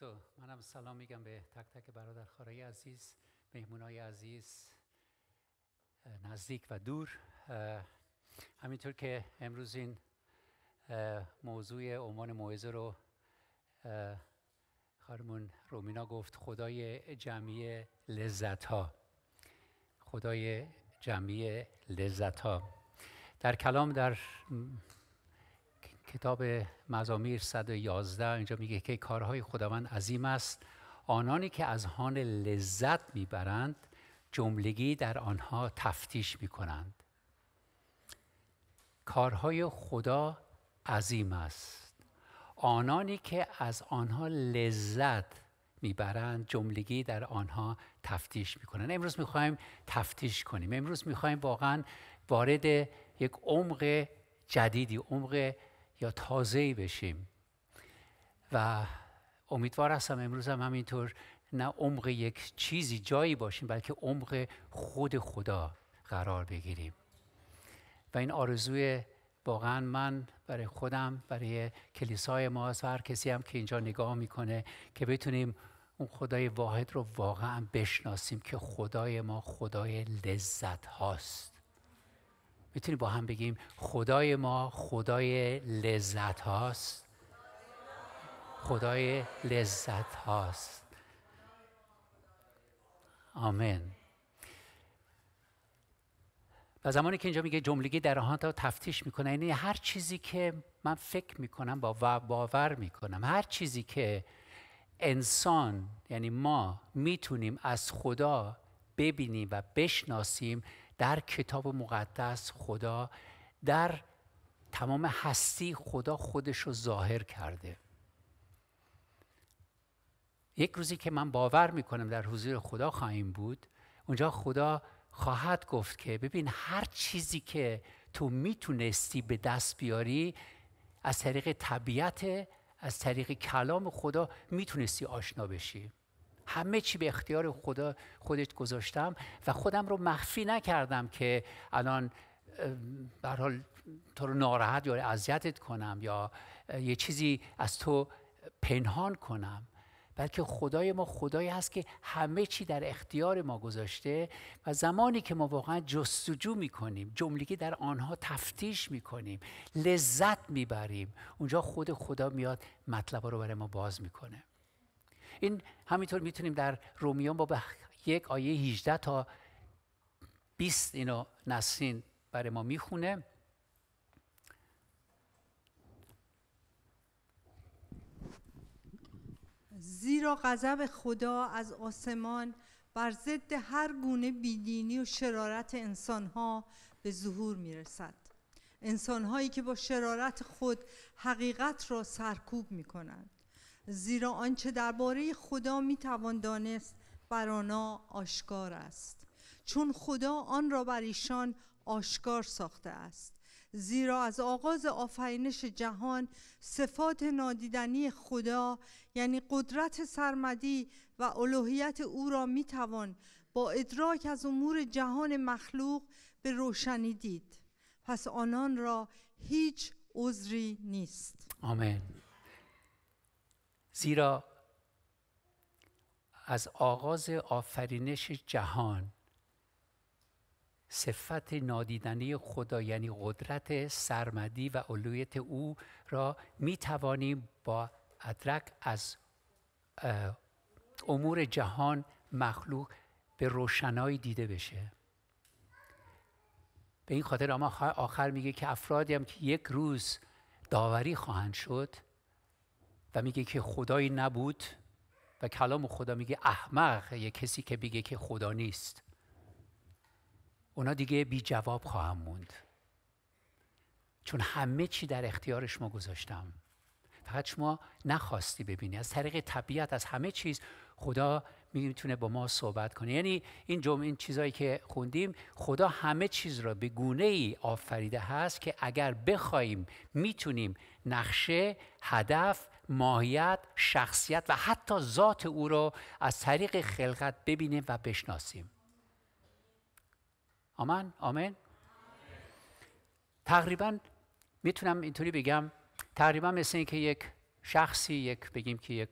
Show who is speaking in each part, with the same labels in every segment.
Speaker 1: سو منم سلام میگم به تک تک برادر خاره عزیز مهمونای عزیز نزدیک و دور همینطور که امروز این موضوع عنوان موعظه رو خانمون رومینا گفت خدای جمعی لذت ها خدای جمعی لذت ها در کلام در کتاب مزامیر 111 اینجا میگه که کارهای خداوند عظیم است آنانی که از هان لذت میبرند جملگی در آنها تفتیش میکنند کارهای خدا عظیم است آنانی که از آنها لذت میبرند جملگی در آنها تفتیش میکنند امروز میخوایم تفتیش کنیم امروز میخوایم واقعا وارد یک عمق جدیدی عمق یا تازه بشیم و امیدوار هستم امروز هم همینطور نه عمق یک چیزی جایی باشیم بلکه عمق خود خدا قرار بگیریم و این آرزوی واقعا من برای خودم برای کلیسای ما و هر کسی هم که اینجا نگاه میکنه که بتونیم اون خدای واحد رو واقعا بشناسیم که خدای ما خدای لذت هاست میتونیم با هم بگیم خدای ما خدای لذت هاست خدای لذت هاست آمین و زمانی که اینجا میگه جملگی در آهان تا تفتیش میکنه یعنی هر چیزی که من فکر میکنم با باور میکنم هر چیزی که انسان یعنی ما میتونیم از خدا ببینیم و بشناسیم در کتاب مقدس خدا در تمام هستی خدا خودش رو ظاهر کرده یک روزی که من باور میکنم در حضور خدا خواهیم بود اونجا خدا خواهد گفت که ببین هر چیزی که تو میتونستی به دست بیاری از طریق طبیعت از طریق کلام خدا میتونستی آشنا بشی همه چی به اختیار خدا خودت گذاشتم و خودم رو مخفی نکردم که الان به حال تو رو ناراحت یا اذیتت کنم یا یه چیزی از تو پنهان کنم بلکه خدای ما خدایی هست که همه چی در اختیار ما گذاشته و زمانی که ما واقعا جستجو میکنیم جملگی در آنها تفتیش میکنیم لذت میبریم اونجا خود خدا میاد مطلب رو برای ما باز میکنه این همینطور میتونیم در رومیان باب یک آیه 18 تا 20 اینو نسین برای ما میخونه زیرا غضب خدا از آسمان بر ضد هر گونه بیدینی و شرارت انسانها به ظهور میرسد انسانهایی که با شرارت خود حقیقت را سرکوب میکنند زیرا آنچه درباره خدا میتوان دانست بر آنها آشکار است چون خدا آن را بر ایشان آشکار ساخته است زیرا از آغاز آفرینش جهان صفات نادیدنی خدا یعنی قدرت سرمدی و الوهیت او را میتوان با ادراک از امور جهان مخلوق به روشنی دید پس آنان را هیچ عذری نیست آمین زیرا از آغاز آفرینش جهان صفت نادیدنی خدا یعنی قدرت سرمدی و علویت او را می توانیم با ادرک از امور جهان مخلوق به روشنایی دیده بشه به این خاطر اما آخر میگه که افرادی هم که یک روز داوری خواهند شد و میگه که خدایی نبود و کلام خدا میگه احمق یه کسی که بگه که خدا نیست اونا دیگه بی جواب خواهم موند چون همه چی در اختیارش ما گذاشتم فقط شما نخواستی ببینی از طریق طبیعت از همه چیز خدا میتونه با ما صحبت کنه یعنی این جمعه این چیزایی که خوندیم خدا همه چیز را به گونه ای آفریده هست که اگر بخوایم میتونیم نقشه هدف ماهیت شخصیت و حتی ذات او را از طریق خلقت ببینیم و بشناسیم آمن؟ آمن تقریبا میتونم اینطوری بگم تقریبا مثل اینکه یک شخصی یک بگیم که یک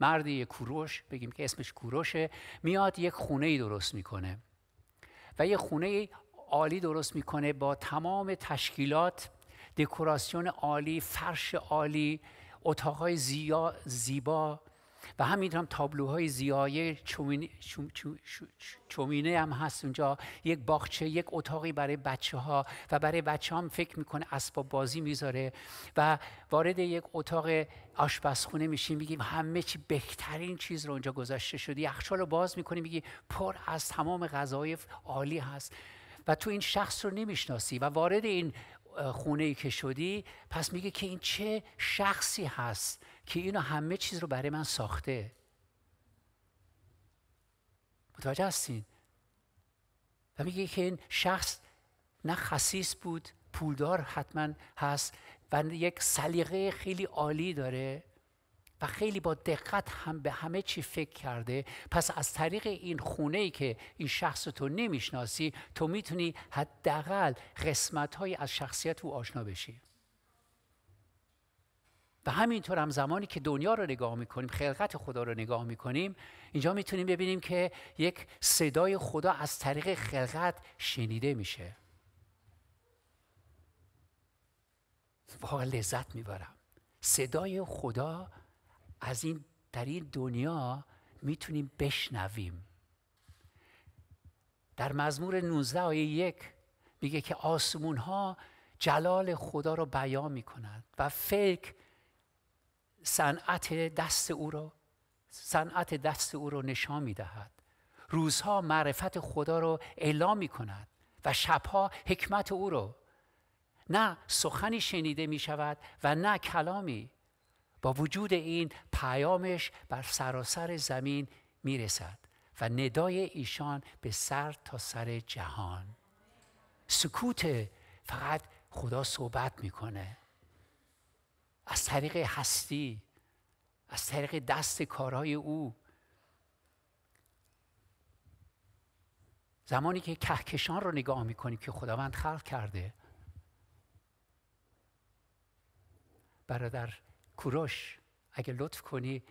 Speaker 1: مردی یک کوروش بگیم که اسمش کوروشه میاد یک خونه ای درست میکنه و یه خونه عالی درست میکنه با تمام تشکیلات دکوراسیون عالی فرش عالی اتاقهای زیا، زیبا و همینطور هم تابلوهای زیای چومینه, هم هست اونجا یک باغچه یک اتاقی برای بچه ها و برای بچه هم فکر میکنه اسباب بازی میذاره و وارد یک اتاق آشپزخونه میشیم میگیم همه چی بهترین چیز رو اونجا گذاشته شده یخچال رو باز میکنیم میگی پر از تمام غذای عالی هست و تو این شخص رو نمیشناسی و وارد این خونه ای که شدی پس میگه که این چه شخصی هست که اینو همه چیز رو برای من ساخته متوجه هستین و میگه که این شخص نه خصیص بود پولدار حتما هست و یک سلیقه خیلی عالی داره و خیلی با دقت هم به همه چی فکر کرده پس از طریق این خونه ای که این شخص تو نمیشناسی تو میتونی حداقل قسمت های از شخصیت او آشنا بشی و همینطور هم زمانی که دنیا رو نگاه میکنیم خلقت خدا رو نگاه میکنیم اینجا میتونیم ببینیم که یک صدای خدا از طریق خلقت شنیده میشه واقعا لذت میبرم صدای خدا از این در این دنیا میتونیم بشنویم در مزمور 19 آیه یک میگه که آسمون ها جلال خدا رو بیان میکنند و فکر صنعت دست او را صنعت دست او را نشان میدهد روزها معرفت خدا رو اعلام میکند و شبها حکمت او رو نه سخنی شنیده می شود و نه کلامی با وجود این پیامش بر سراسر زمین میرسد و ندای ایشان به سر تا سر جهان سکوت فقط خدا صحبت میکنه از طریق هستی از طریق دست کارهای او زمانی که کهکشان رو نگاه میکنی که خداوند خلق کرده برادر کوروش اگه لطف کنی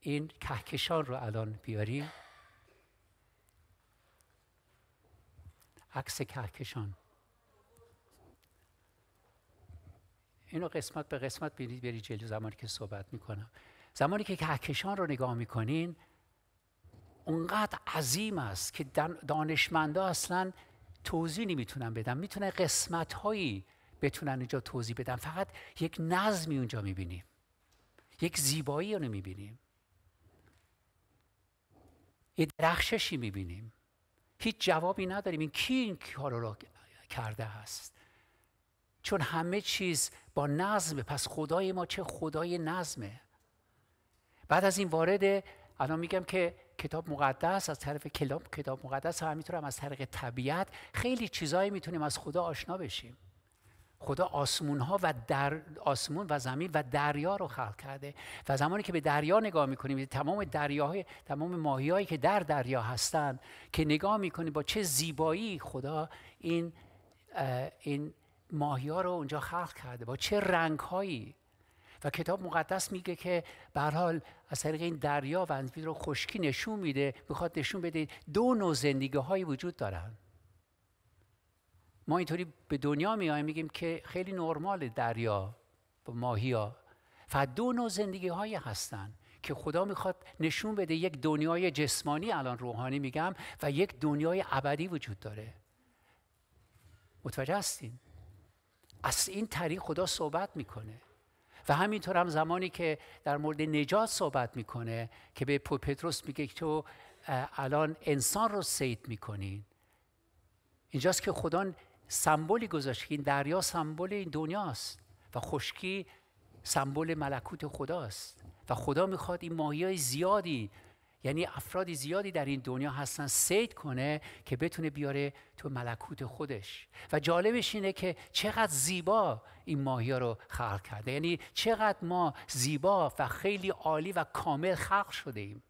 Speaker 1: این کهکشان رو الان بیاری عکس کهکشان اینو قسمت به قسمت بینید بری جلو زمانی که صحبت میکنم زمانی که کهکشان رو نگاه میکنین اونقدر عظیم است که دانشمندا اصلا توضیح نمیتونن بدن میتونن قسمت هایی بتونن اینجا توضیح بدن فقط یک نظمی اونجا میبینیم یک زیبایی رو میبینیم یه درخششی میبینیم هیچ جوابی نداریم این کی این کار را کرده است چون همه چیز با نظمه پس خدای ما چه خدای نظمه بعد از این وارد الان میگم که کتاب مقدس از طرف کلام کتاب مقدس همینطور هم از طریق طبیعت خیلی چیزایی میتونیم از خدا آشنا بشیم خدا آسمون ها و در آسمون و زمین و دریا رو خلق کرده و زمانی که به دریا نگاه میکنیم یعنی تمام دریاهای تمام ماهیایی که در دریا هستند که نگاه میکنیم با چه زیبایی خدا این این رو اونجا خلق کرده با چه رنگ هایی و کتاب مقدس میگه که به حال از طریق این دریا و رو خشکی نشون میده میخواد نشون بده دو نوع زندگی هایی وجود دارن ما اینطوری به دنیا میایم میگیم که خیلی نرمال دریا با ماهیا و دو نوع زندگی های هستن که خدا میخواد نشون بده یک دنیای جسمانی الان روحانی میگم و یک دنیای ابدی وجود داره متوجه هستین از این طریق خدا صحبت میکنه و همینطور هم زمانی که در مورد نجات صحبت میکنه که به پتروس میگه تو الان انسان رو سید میکنین اینجاست که خدا سمبولی گذاشت که این دریا سمبل این دنیاست و خشکی سمبول ملکوت خداست و خدا میخواد این ماهی زیادی یعنی افراد زیادی در این دنیا هستن سید کنه که بتونه بیاره تو ملکوت خودش و جالبش اینه که چقدر زیبا این ماهی رو خلق کرده یعنی چقدر ما زیبا و خیلی عالی و کامل خلق شده ایم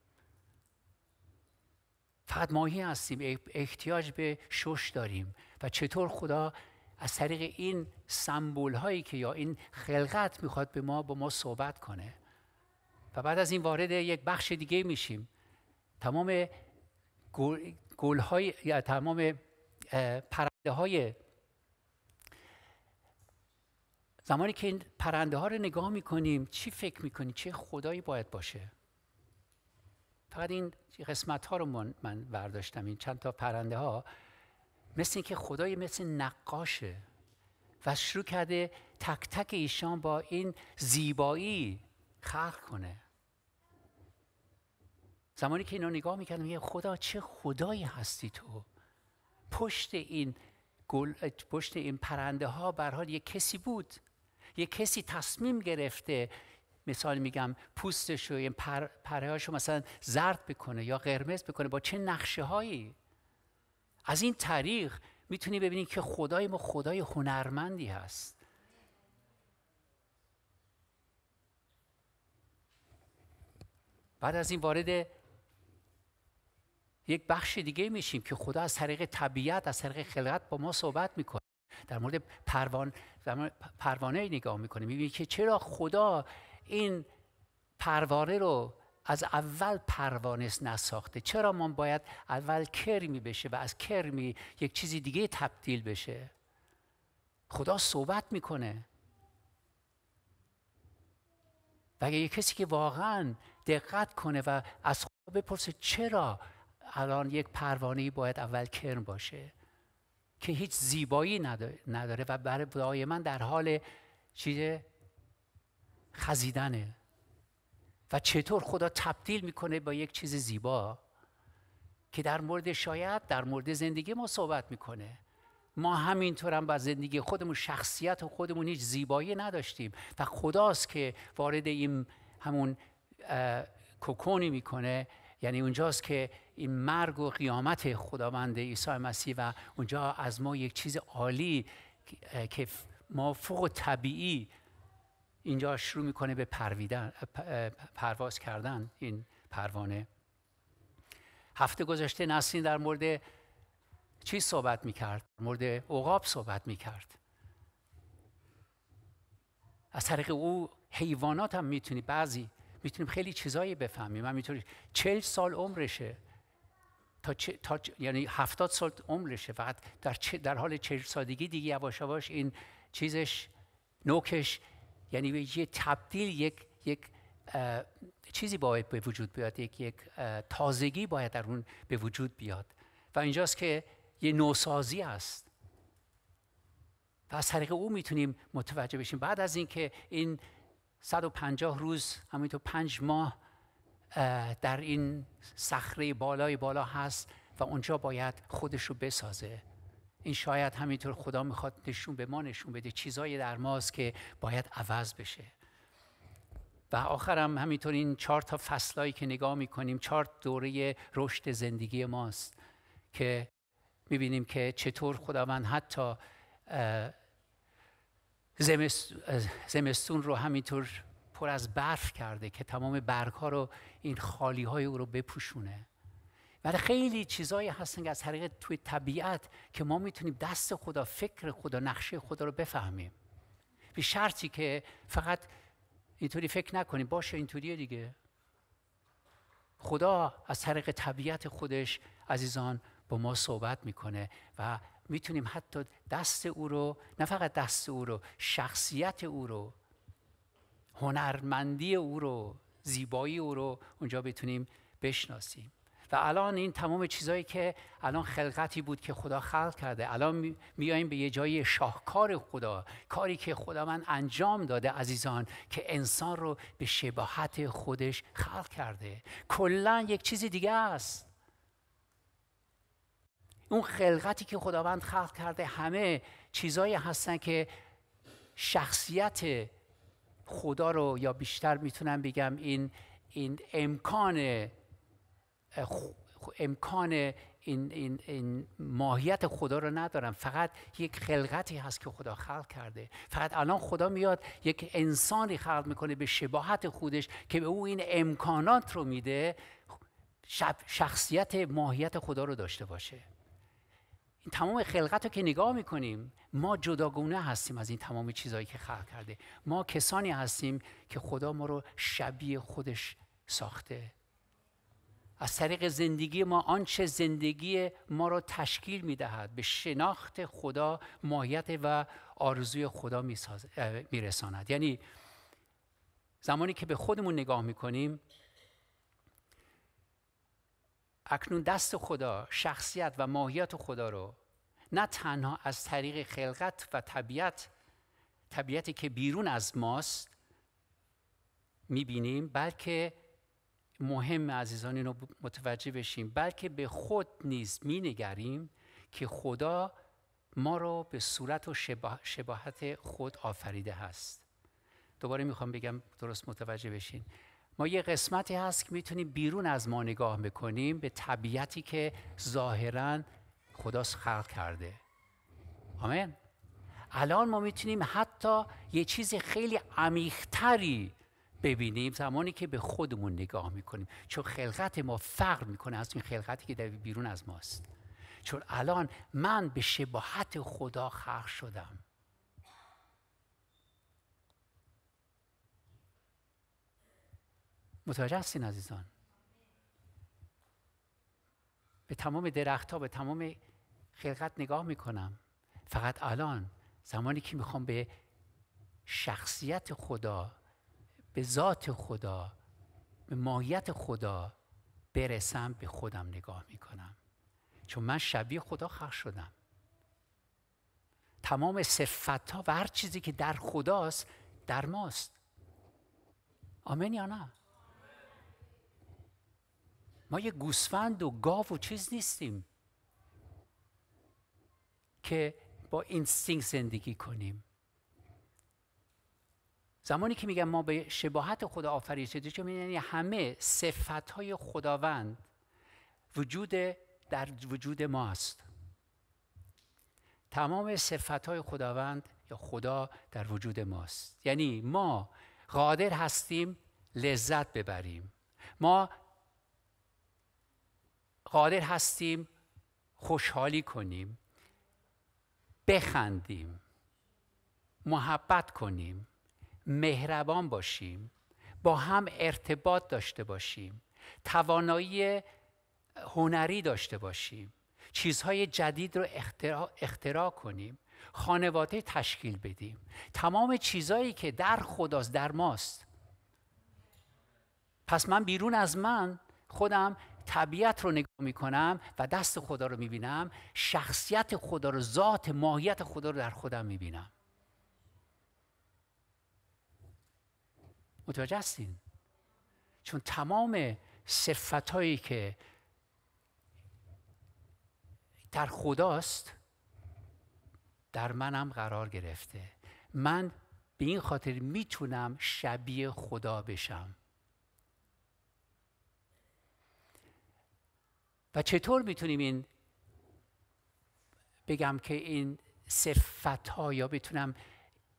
Speaker 1: فقط ماهی هستیم احتیاج به شش داریم و چطور خدا از طریق این سمبول هایی که یا این خلقت میخواد به ما با ما صحبت کنه و بعد از این وارد یک بخش دیگه میشیم تمام گل های یا تمام پرنده های زمانی که این پرنده ها رو نگاه میکنیم چی فکر میکنیم چه خدایی باید باشه فقط این قسمت ها رو من, برداشتم این چند تا پرنده ها مثل اینکه خدای مثل نقاشه و شروع کرده تک تک ایشان با این زیبایی خلق کنه زمانی که اینا نگاه میکردم یه خدا چه خدایی هستی تو پشت این گل، پشت این پرنده ها برحال یه کسی بود یه کسی تصمیم گرفته مثال میگم پوستش رو این پر، مثلا زرد بکنه یا قرمز بکنه با چه نقشه هایی از این طریق میتونی ببینی که خدای ما خدای هنرمندی هست بعد از این وارد یک بخش دیگه میشیم که خدا از طریق طبیعت از طریق خلقت با ما صحبت میکنه در مورد پروان در مورد پروانه نگاه میکنه میبینی که چرا خدا این پروانه رو از اول پروانه نساخته چرا ما باید اول کرمی بشه و از کرمی یک چیزی دیگه تبدیل بشه خدا صحبت میکنه و اگه یه کسی که واقعا دقت کنه و از خدا بپرسه چرا الان یک پروانه باید اول کرم باشه که هیچ زیبایی نداره و برای من در حال چیز خزیدنه و چطور خدا تبدیل میکنه با یک چیز زیبا که در مورد شاید در مورد زندگی ما صحبت میکنه ما همینطور هم با زندگی خودمون شخصیت و خودمون هیچ زیبایی نداشتیم و خداست که وارد این همون کوکونی میکنه یعنی اونجاست که این مرگ و قیامت خداوند عیسی مسیح و اونجا از ما یک چیز عالی که ما فوق طبیعی اینجا شروع میکنه به پرویدن پرواز کردن این پروانه هفته گذشته نسرین در مورد چی صحبت میکرد مورد اقاب صحبت میکرد از طریق او حیوانات هم میتونی بعضی میتونیم خیلی چیزایی بفهمیم من میتونیم چل سال عمرشه تا, تا یعنی هفتاد سال عمرشه فقط در, در حال چهل سالگی دیگه یواش یواش این چیزش نوکش یعنی یه تبدیل یک یک چیزی باید به وجود بیاد یک یک تازگی باید در اون به وجود بیاد و اینجاست که یه نوسازی است و از طریق او میتونیم متوجه بشیم بعد از اینکه این 150 روز همینطور پنج ماه در این صخره بالای بالا هست و اونجا باید خودش رو بسازه این شاید همینطور خدا میخواد نشون به ما نشون بده چیزایی در ماست که باید عوض بشه و آخرم همینطور این چهار تا فصلایی که نگاه میکنیم چهار دوره رشد زندگی ماست که میبینیم که چطور خداوند حتی زمستون رو همینطور پر از برف کرده که تمام برگ ها رو این خالی های او رو بپوشونه ولی خیلی چیزایی هستن که از طریق توی طبیعت که ما میتونیم دست خدا فکر خدا نقشه خدا رو بفهمیم به شرطی که فقط اینطوری فکر نکنیم باشه اینطوریه دیگه خدا از طریق طبیعت خودش عزیزان با ما صحبت میکنه و میتونیم حتی دست او رو نه فقط دست او رو شخصیت او رو هنرمندی او رو زیبایی او رو اونجا بتونیم بشناسیم و الان این تمام چیزایی که الان خلقتی بود که خدا خلق کرده الان میاییم به یه جای شاهکار خدا کاری که خدا من انجام داده عزیزان که انسان رو به شباهت خودش خلق کرده کلا یک چیز دیگه است اون خلقتی که خداوند خلق کرده همه چیزایی هستن که شخصیت خدا رو یا بیشتر میتونم بگم این این امکان امکان این, این, این, ماهیت خدا رو ندارم فقط یک خلقتی هست که خدا خلق کرده فقط الان خدا میاد یک انسانی خلق میکنه به شباهت خودش که به او این امکانات رو میده شخصیت ماهیت خدا رو داشته باشه این تمام خلقت رو که نگاه میکنیم ما جداگونه هستیم از این تمام چیزهایی که خلق کرده ما کسانی هستیم که خدا ما رو شبیه خودش ساخته از طریق زندگی ما آنچه زندگی ما را تشکیل می دهد به شناخت خدا ماهیت و آرزوی خدا می, یعنی زمانی که به خودمون نگاه می اکنون دست خدا شخصیت و ماهیت خدا رو نه تنها از طریق خلقت و طبیعت طبیعتی که بیرون از ماست میبینیم بلکه مهم عزیزان اینو متوجه بشیم بلکه به خود نیز می نگریم که خدا ما را به صورت و شباهت خود آفریده هست دوباره میخوام بگم درست متوجه بشین ما یه قسمتی هست که میتونیم بیرون از ما نگاه بکنیم به طبیعتی که ظاهرا خدا خلق کرده آمین الان ما میتونیم حتی یه چیز خیلی عمیقتری ببینیم زمانی که به خودمون نگاه میکنیم چون خلقت ما فرق میکنه از این خلقتی که در بیرون از ماست چون الان من به شباهت خدا خلق شدم متوجه هستین عزیزان به تمام درختها به تمام خلقت نگاه میکنم فقط الان زمانی که میخوام به شخصیت خدا به ذات خدا به ماهیت خدا برسم به خودم نگاه میکنم چون من شبیه خدا خلق شدم تمام صفت ها و هر چیزی که در خداست در ماست آمین یا نه ما یه گوسفند و گاو و چیز نیستیم که با اینستینکت زندگی کنیم زمانی که میگم ما به شباهت خدا آفرین شده یعنی همه صفت های خداوند وجود در وجود ماست تمام صفت های خداوند یا خدا در وجود ماست یعنی ما قادر هستیم لذت ببریم ما قادر هستیم خوشحالی کنیم بخندیم محبت کنیم مهربان باشیم با هم ارتباط داشته باشیم توانایی هنری داشته باشیم چیزهای جدید رو اختراع, اختراع کنیم خانواده تشکیل بدیم تمام چیزهایی که در خداست در ماست پس من بیرون از من خودم طبیعت رو نگاه میکنم و دست خدا رو میبینم شخصیت خدا رو ذات ماهیت خدا رو در خودم میبینم متوجه هستین چون تمام صفت هایی که در خداست در منم قرار گرفته من به این خاطر میتونم شبیه خدا بشم و چطور میتونیم این بگم که این صفت ها یا بتونم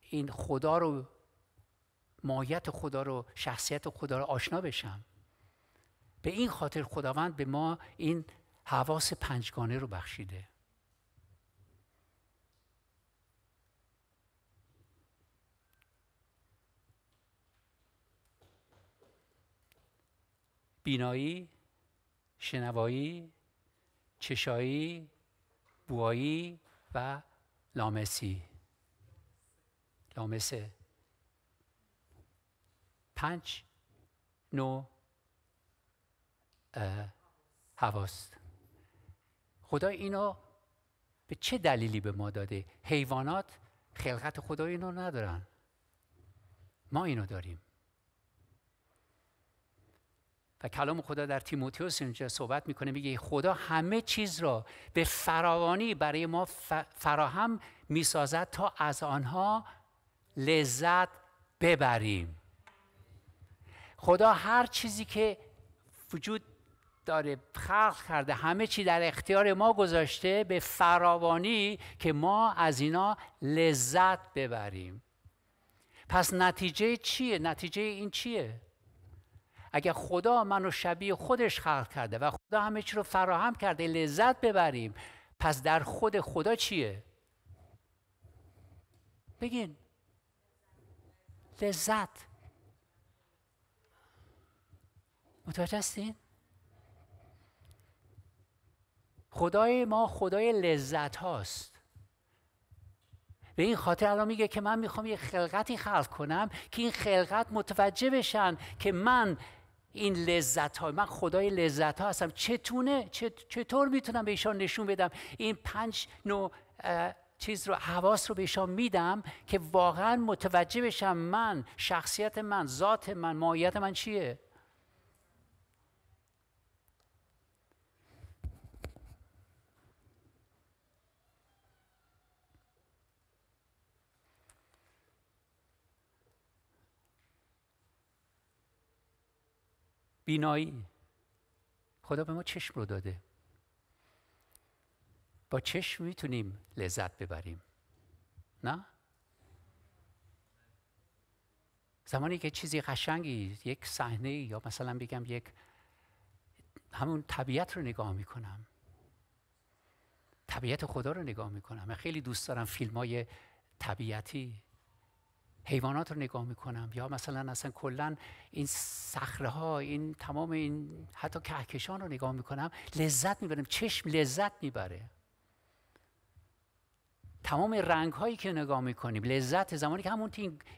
Speaker 1: این خدا رو ماهیت خدا رو شخصیت خدا رو آشنا بشم به این خاطر خداوند به ما این حواس پنجگانه رو بخشیده بینایی شنوایی چشایی بوایی و لامسی لامسه پنج نو هواست خدا اینو به چه دلیلی به ما داده حیوانات خلقت خدا اینو ندارن ما اینو داریم و کلام خدا در تیموتیوس اینجا صحبت میکنه میگه خدا همه چیز را به فراوانی برای ما فراهم میسازد تا از آنها لذت ببریم خدا هر چیزی که وجود داره خلق کرده همه چی در اختیار ما گذاشته به فراوانی که ما از اینا لذت ببریم پس نتیجه چیه؟ نتیجه این چیه؟ اگر خدا منو شبیه خودش خلق کرده و خدا همه چی رو فراهم کرده لذت ببریم پس در خود خدا چیه؟ بگین لذت متوجه هستین؟ خدای ما خدای لذت هاست به این خاطر الان میگه که من میخوام یه خلقتی خلق کنم که این خلقت متوجه بشن که من این لذت ها من خدای لذت ها هستم چتونه چطور میتونم به ایشان نشون بدم این پنج نوع چیز رو حواس رو ایشان میدم که واقعا متوجه بشم من شخصیت من ذات من ماهیت من چیه بینایی خدا به ما چشم رو داده با چشم میتونیم لذت ببریم نه زمانی که چیزی قشنگی یک صحنه یا مثلا بگم یک همون طبیعت رو نگاه میکنم طبیعت خدا رو نگاه میکنم من خیلی دوست دارم فیلم های طبیعتی حیوانات رو نگاه میکنم یا مثلا اصلا کلا این صخره ها این تمام این حتی کهکشان رو نگاه میکنم لذت میبرم چشم لذت میبره تمام رنگ هایی که نگاه میکنیم لذت زمانی که همون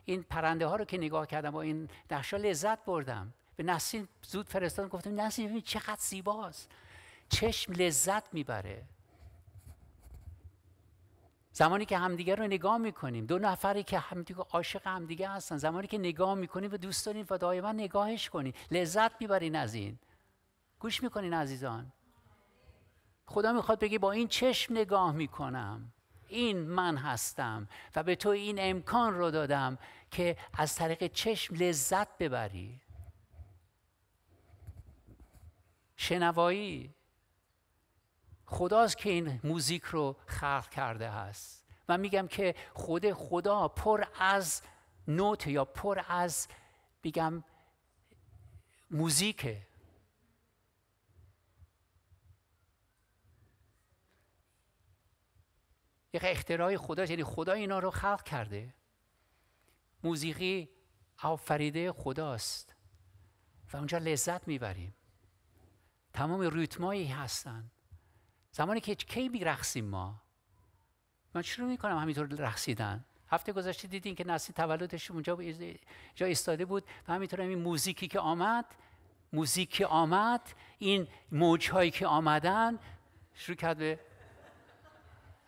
Speaker 1: این پرنده ها رو که نگاه کردم با این دهشا لذت بردم به نسیم زود فرستادم گفتم نسیم ببین چقدر زیباست چشم لذت میبره زمانی که همدیگه رو نگاه میکنیم دو نفری که همدیگه عاشق همدیگه هستن زمانی که نگاه میکنیم و دوست داریم و دائما نگاهش کنی، لذت میبرین از این گوش میکنین عزیزان خدا میخواد بگی با این چشم نگاه میکنم این من هستم و به تو این امکان رو دادم که از طریق چشم لذت ببری شنوایی خداست که این موزیک رو خلق کرده است من میگم که خود خدا پر از نوت یا پر از میگم موزیکه یک اختراع خدا یعنی خدا اینا رو خلق کرده موسیقی آفریده خداست و اونجا لذت میبریم تمام ریتمایی هستند زمانی که کی میرخصیم ما من شروع میکنم همینطور رقصیدن هفته گذشته دیدین که نسلی تولدش اونجا جا ایستاده بود و همینطور این موزیکی که آمد موزیک که آمد این موجهایی که آمدن شروع کرد به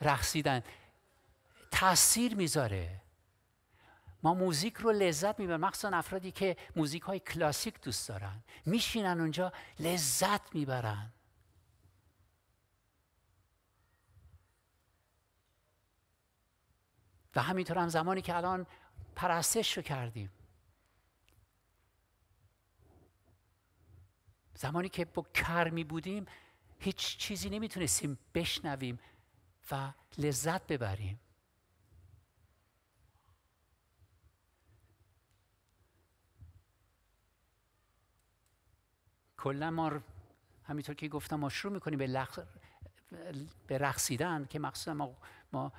Speaker 1: رخصیدن. تاثیر میذاره ما موزیک رو لذت میبریم مخصوصا افرادی که موزیک های کلاسیک دوست دارن میشینن اونجا لذت میبرن و همینطور هم زمانی که الان پرستش رو کردیم زمانی که با کرمی بودیم هیچ چیزی نمیتونستیم بشنویم و لذت ببریم کلا ما همینطور که گفتم ما شروع میکنیم به, به رقصیدن که مخصوصا ما, ما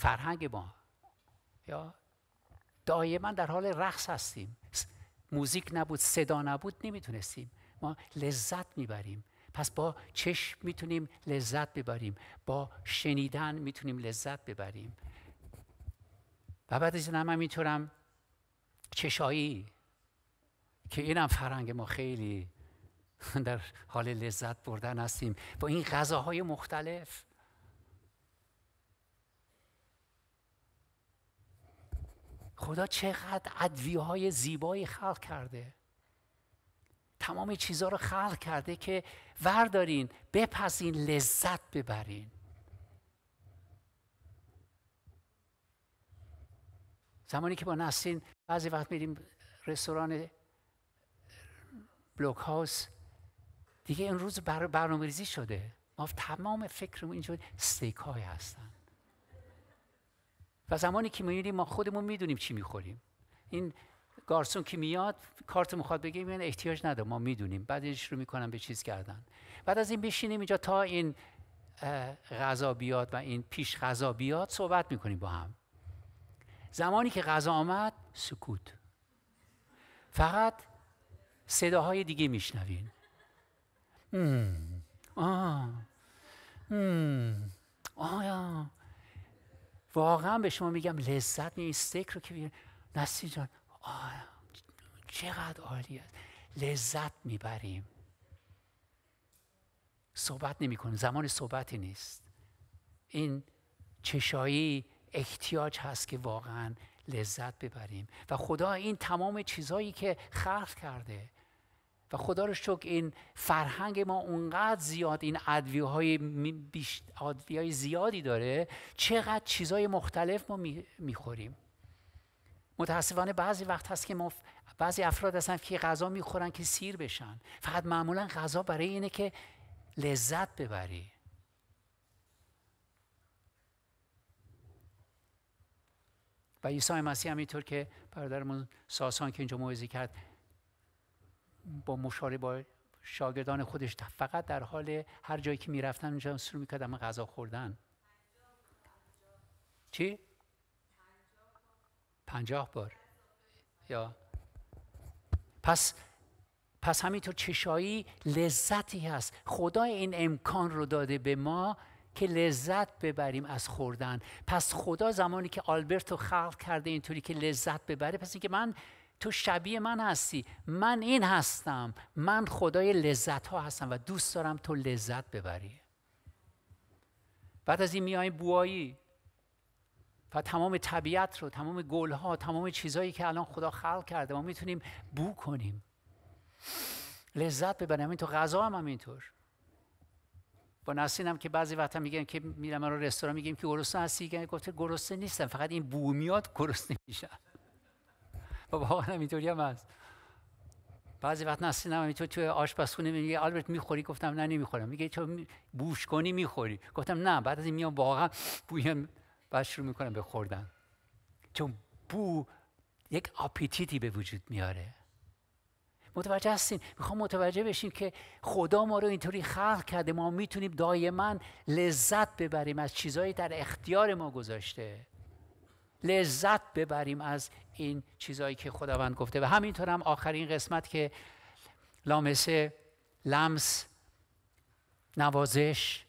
Speaker 1: فرهنگ ما یا دائما در حال رقص هستیم موزیک نبود صدا نبود نمیتونستیم ما لذت میبریم پس با چشم میتونیم لذت ببریم با شنیدن میتونیم لذت ببریم و بعد از این هم میتونم چشایی که اینم فرهنگ ما خیلی در حال لذت بردن هستیم با این غذاهای مختلف خدا چقدر ادویه های زیبایی خلق کرده تمام چیزها رو خلق کرده که وردارین بپسین، لذت ببرین زمانی که با نسلین بعضی وقت میریم رستوران بلوک هاوس دیگه این روز برنامه ریزی شده ما تمام فکرمون این شد های هستن و زمانی که میریم ما خودمون میدونیم چی میخوریم این گارسون که میاد کارت میخواد بگه احتیاج نداره ما میدونیم بعدش شروع میکنم به چیز کردن بعد از این بشینیم اینجا تا این غذا بیاد و این پیش غذا بیاد صحبت میکنیم با هم زمانی که غذا آمد سکوت فقط صداهای دیگه میشنوین آه آه واقعا به شما میگم لذت می استیک رو که بیر... نسی جان آه چقدر عالی است لذت میبریم صحبت کنیم زمان صحبتی نیست این چشایی احتیاج هست که واقعا لذت ببریم و خدا این تمام چیزهایی که خلق کرده و خدا رو شکر این فرهنگ ما اونقدر زیاد این ادویه های, های زیادی داره چقدر چیزای مختلف ما میخوریم متاسفانه بعضی وقت هست که ما بعضی افراد هستن که غذا میخورن که سیر بشن فقط معمولا غذا برای اینه که لذت ببری و عیسی مسیح همینطور که برادرمون ساسان که اینجا موعظه کرد با مشاره با شاگردان خودش فقط در حال هر جایی که میرفتم اینجا میکرد میکردم غذا خوردن چی؟ پنجاه بار یا پس پس همینطور چشایی لذتی هست خدا این امکان رو داده به ما که لذت ببریم از خوردن پس خدا زمانی که آلبرت رو خلق کرده اینطوری که لذت ببره پس اینکه من تو شبیه من هستی من این هستم من خدای لذت ها هستم و دوست دارم تو لذت ببری بعد از این میای بوایی و تمام طبیعت رو تمام گل ها تمام چیزایی که الان خدا خلق کرده ما میتونیم بو کنیم لذت ببریم تو غذا هم همینطور با نسینم که بعضی وقتا میگن که میرم رو رستوران میگیم که گرسنه هستی گفته گرسنه نیستم فقط این بو میاد گرسنه میشم و واقعا اینطوری هم هست بعضی وقت نسینم تو توی آشپزخونه میگه آلبرت میخوری گفتم نه نمیخورم میگه تو بوش کنی میخوری گفتم نه بعد از این میام واقعا بویم بعد شروع میکنم به خوردن چون بو یک آپیتیتی به وجود میاره متوجه هستین میخوام متوجه بشین که خدا ما رو اینطوری خلق کرده ما میتونیم دائما لذت ببریم از چیزهایی در اختیار ما گذاشته لذت ببریم از این چیزهایی که خداوند گفته و همینطور هم آخرین قسمت که لامسه لمس نوازش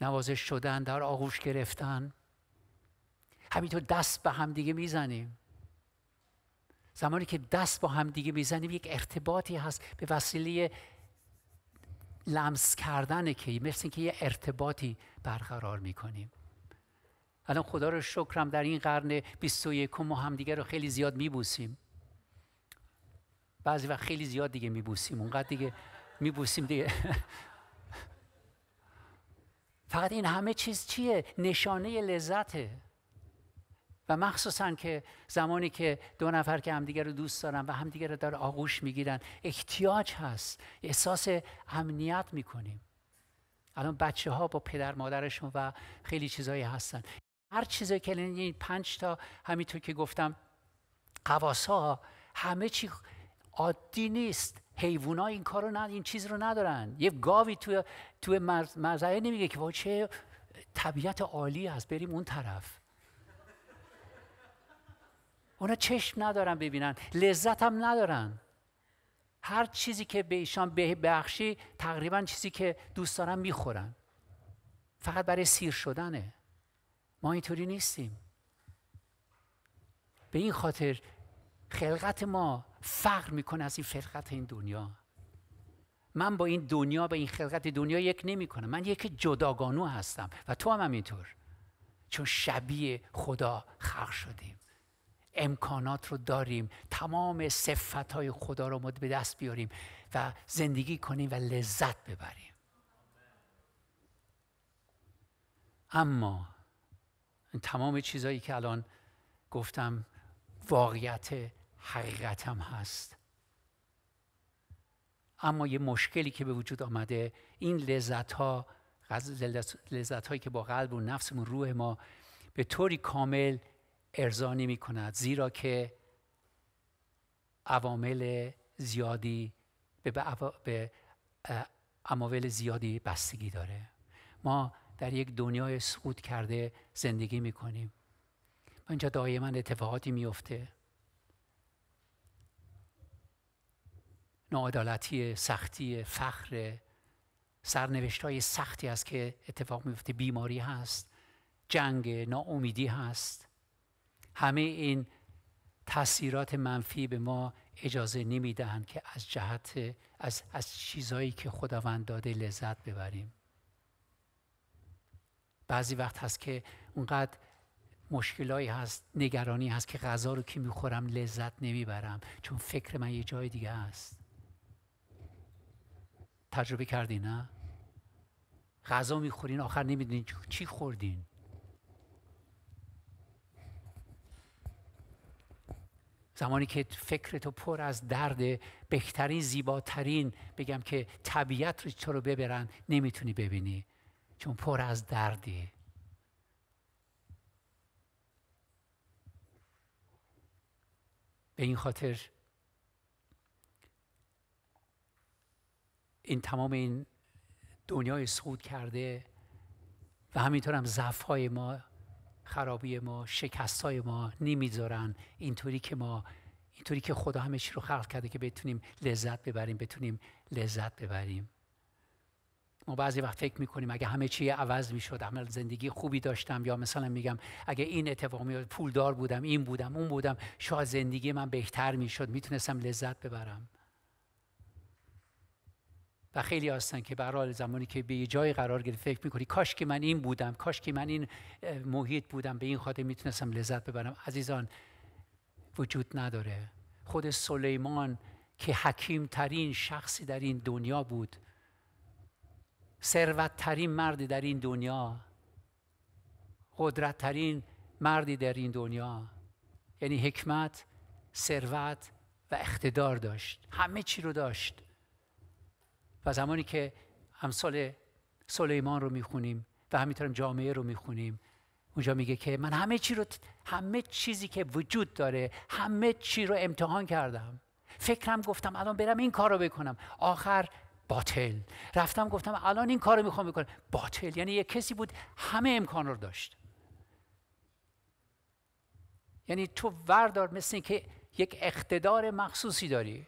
Speaker 1: نوازش شدن در آغوش گرفتن همینطور دست به هم دیگه میزنیم زمانی که دست با هم دیگه میزنیم یک ارتباطی هست به وسیله لمس کردن که مثل که یه ارتباطی برقرار میکنیم الان خدا رو شکرم در این قرن 21 ما همدیگه رو خیلی زیاد میبوسیم بعضی وقت خیلی زیاد دیگه میبوسیم اونقدر دیگه میبوسیم دیگه فقط این همه چیز چیه نشانه لذته و مخصوصا که زمانی که دو نفر که همدیگه رو دوست دارن و همدیگه رو در آغوش میگیرن احتیاج هست احساس امنیت میکنیم الان بچه ها با پدر مادرشون و خیلی چیزایی هستن هر چیزی که این پنج تا همینطور که گفتم قواسا همه چی عادی نیست ها این کارو نه این چیز رو ندارن یه گاوی توی تو مزرعه نمیگه که با چه طبیعت عالی است بریم اون طرف اونا چشم ندارن ببینن لذت هم ندارن هر چیزی که به ایشان ببخشی تقریبا چیزی که دوست دارن میخورن فقط برای سیر شدنه ما اینطوری نیستیم به این خاطر خلقت ما فقر میکنه از این خلقت این دنیا من با این دنیا به این خلقت دنیا یک کنم. من یک جداگانو هستم و تو هم همینطور چون شبیه خدا خلق شدیم امکانات رو داریم تمام صفت های خدا رو مد به دست بیاریم و زندگی کنیم و لذت ببریم اما تمام چیزایی که الان گفتم واقعیت حقیقتم هست اما یه مشکلی که به وجود آمده این لذت ها لذت هایی که با قلب و نفسمون روح ما به طوری کامل ارضا نمی کند زیرا که عوامل زیادی به, به, عوامل زیادی بستگی داره ما در یک دنیای سقوط کرده زندگی میکنیم و اینجا دائما اتفاقاتی میفته ناعدالتی سختی فخر، سرنوشت های سختی است که اتفاق میفته بیماری هست جنگ ناامیدی هست همه این تاثیرات منفی به ما اجازه نمیدهند که از جهت از, از چیزایی که خداوند داده لذت ببریم بعضی وقت هست که اونقدر مشکلایی هست نگرانی هست که غذا رو که میخورم لذت نمیبرم چون فکر من یه جای دیگه هست تجربه کردی نه غذا میخورین آخر نمیدونین چی خوردین زمانی که فکر تو پر از درد بهترین زیباترین بگم که طبیعت رو تو رو ببرن نمیتونی ببینی چون پر از دردی به این خاطر این تمام این دنیای سقوط کرده و همینطور هم های ما خرابی ما های ما نمیذارن اینطوری که ما اینطوری که خدا همه چی رو خلق کرده که بتونیم لذت ببریم بتونیم لذت ببریم ما بعضی وقت فکر میکنیم اگه همه چی عوض میشد عمل زندگی خوبی داشتم یا مثلا میگم اگه این اتفاق میاد پولدار بودم این بودم اون بودم شاید زندگی من بهتر میشد میتونستم لذت ببرم و خیلی هستن که برای زمانی که به یه جای قرار گرفت فکر میکنی کاش که من این بودم کاش که من این محیط بودم به این خاطر میتونستم لذت ببرم عزیزان وجود نداره خود سلیمان که حکیم ترین شخصی در این دنیا بود ثروتترین مردی در این دنیا قدرتترین مردی در این دنیا یعنی حکمت ثروت و اقتدار داشت همه چی رو داشت و زمانی که امثال سلیمان رو میخونیم و همینطورم جامعه رو میخونیم اونجا میگه که من همه چی رو همه چیزی که وجود داره همه چی رو امتحان کردم فکرم گفتم الان برم این کار رو بکنم آخر باطل رفتم گفتم الان این کارو میخوام بکنم باطل یعنی یه کسی بود همه امکان رو داشت یعنی تو وردار مثل اینکه یک اقتدار مخصوصی داری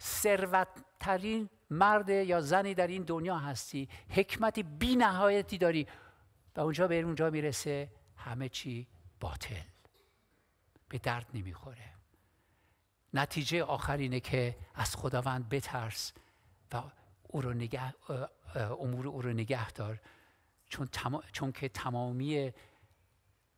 Speaker 1: ثروتترین مرد یا زنی در این دنیا هستی حکمتی بی نهایتی داری و اونجا به اونجا میرسه همه چی باطل به درد نمیخوره نتیجه آخر اینه که از خداوند بترس و او رو نگه امور او رو نگه دار چون, تما چون که تمامی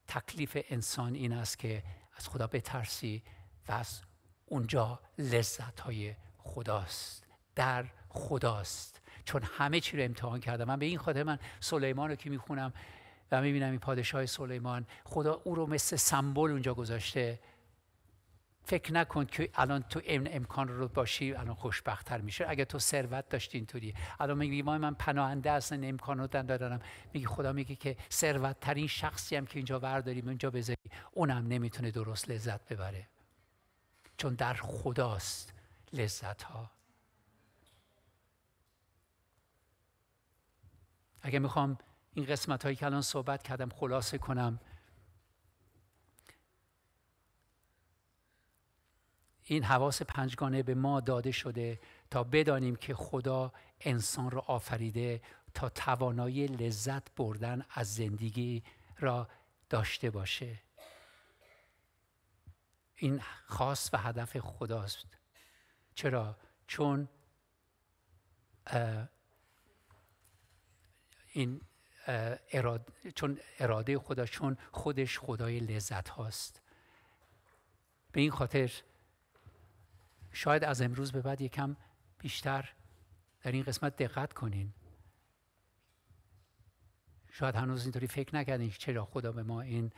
Speaker 1: تکلیف انسان این است که از خدا بترسی و از اونجا لذت های خداست در خداست چون همه چی رو امتحان کردم من به این خاطر من سلیمان رو که میخونم و میبینم این پادشاه سلیمان خدا او رو مثل سمبل اونجا گذاشته فکر نکن که الان تو این امکان رو باشی الان خوشبختتر میشه اگه تو ثروت داشتی اینطوری الان میگی ما من پناهنده اصلا این امکان رو دارم میگی خدا میگه که ثروت ترین شخصی هم که اینجا برداریم اینجا بذاری اونم نمیتونه درست لذت ببره چون در خداست لذت ها اگه میخوام این قسمت هایی که الان صحبت کردم خلاصه کنم این حواس پنجگانه به ما داده شده تا بدانیم که خدا انسان را آفریده تا توانایی لذت بردن از زندگی را داشته باشه این خاص و هدف خداست چرا چون این چون اراده خدا چون خودش خدای لذت هاست به این خاطر شاید از امروز به بعد یکم بیشتر در این قسمت دقت کنین شاید هنوز اینطوری فکر نکردین که چرا خدا به ما این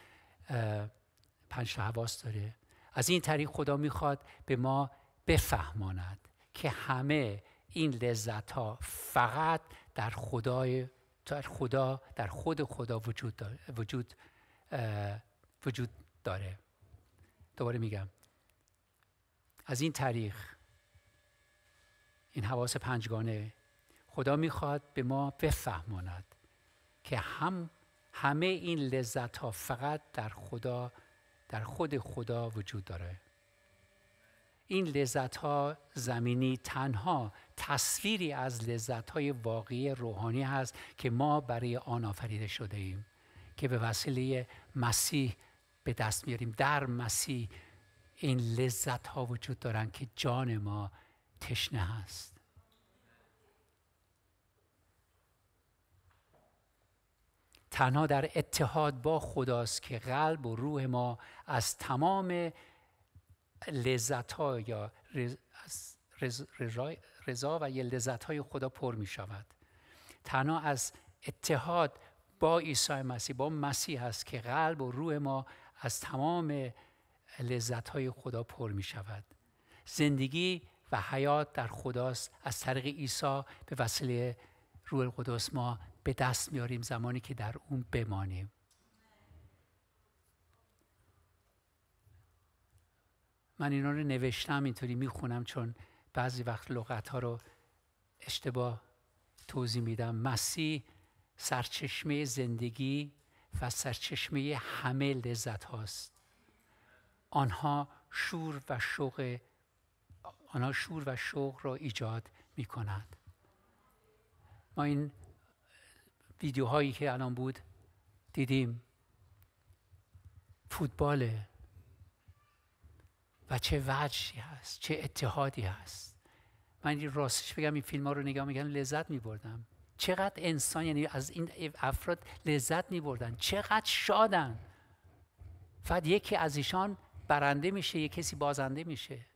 Speaker 1: پنج حواس داره از این طریق خدا میخواد به ما بفهماند که همه این لذت ها فقط در خدای در خدا در خود خدا وجود وجود, وجود داره. دوباره میگم از این تاریخ، این حواس پنجگانه خدا میخواد به ما بفهماند که هم همه این لذت ها فقط در خدا در خود خدا وجود داره این لذت ها زمینی تنها تصویری از لذت های واقعی روحانی هست که ما برای آن آفریده شده ایم که به وسیله مسیح به دست میاریم در مسیح این لذت ها وجود دارن که جان ما تشنه هست تنها در اتحاد با خداست که قلب و روح ما از تمام لذت ها یا رضا و یه لذت های خدا پر می شود تنها از اتحاد با عیسی مسیح با مسیح است که قلب و روح ما از تمام لذت های خدا پر می شود زندگی و حیات در خداست از طریق عیسی به وسیله روح القدس ما به دست میاریم زمانی که در اون بمانیم من اینا رو نوشتم اینطوری خونم چون بعضی وقت لغت ها رو اشتباه توضیح میدم مسی سرچشمه زندگی و سرچشمه همه لذت هاست آنها شور و شوق آنها شور و شوق را ایجاد می ما این ویدیوهایی که الان بود دیدیم فوتبال و چه وجهی هست چه اتحادی هست من راستش بگم این فیلم ها رو نگاه میکردم لذت میبردم چقدر انسان یعنی از این افراد لذت میبردن چقدر شادن فقط یکی از ایشان برنده میشه یه کسی بازنده میشه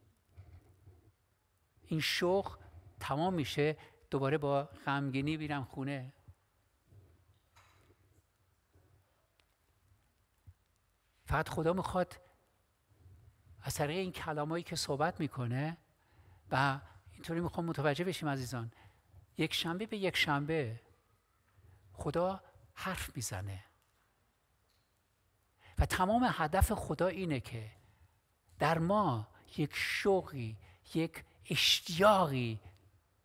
Speaker 1: این شوخ تمام میشه دوباره با غمگینی بیرم خونه فقط خدا میخواد از طریق این کلامایی که صحبت میکنه و اینطوری میخوام متوجه بشیم عزیزان یک شنبه به یک شنبه خدا حرف میزنه و تمام هدف خدا اینه که در ما یک شوقی یک اشتیاقی